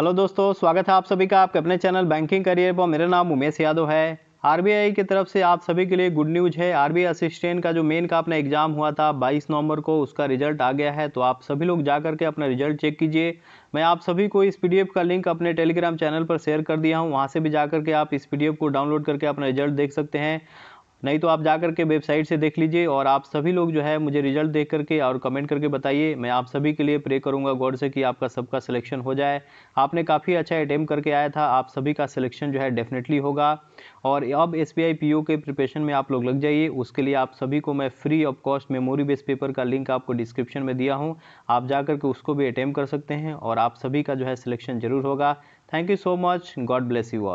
hello दोस्तों स्वागत है आप सभी का आपके अपने चैनल बैंकिंग करियर पर मेरा नाम उमेश यादव है आरबीआई की तरफ से आप सभी के लिए गुड न्यूज है आरबीआई असिस्टेंट का जो मेन का अपना एग्जाम हुआ था 22 नवंबर को उसका रिजल्ट आ गया है तो आप सभी लोग जा करके अपना रिजल्ट चेक कीजिए मैं आप सभी को इस पीडीएफ का लिंक अपने टेलीग्राम चैनल पर शेयर कर दिया हूँ वहाँ से भी जा करके आप इस पी को डाउनलोड करके अपना रिजल्ट देख सकते हैं नहीं तो आप जा करके वेबसाइट से देख लीजिए और आप सभी लोग जो है मुझे रिजल्ट देख करके और कमेंट करके बताइए मैं आप सभी के लिए प्रे करूँगा गौर से कि आपका सबका सिलेक्शन हो जाए आपने काफ़ी अच्छा अटैम्प करके आया था आप सभी का सिलेक्शन जो है डेफिनेटली होगा और अब एस बी के प्रिपरेशन में आप लोग लग जाइए उसके लिए आप सभी को मैं free of cost memory base paper का लिंक आपको डिस्क्रिप्शन में दिया हूँ आप जा करके उसको भी अटैम्प कर सकते हैं और आप सभी का जो है सिलेक्शन जरूर होगा thank you so much God bless you all